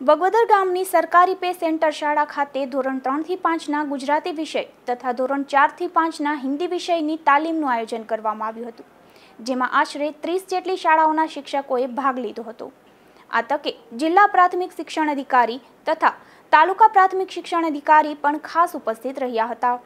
બગવદર ગામની સરકારી pay centre શાળા ખાતે ધોરણ ત્રણથી પાંચના ગુજરાતી વિષય તથા ધોરણ ચારથી પાંચના હિન્દી વિષયની તાલીમનું આયોજન કરવામાં આવ્યું હતું જેમાં આશરે ત્રીસ જેટલી શાળાઓના શિક્ષકોએ ભાગ લીધો હતો આ તકે જિલ્લા પ્રાથમિક શિક્ષણ અધિકારી તથા તાલુકા પ્રાથમિક શિક્ષણ અધિકારી પણ ખાસ ઉપસ્થિત રહ્યા હતા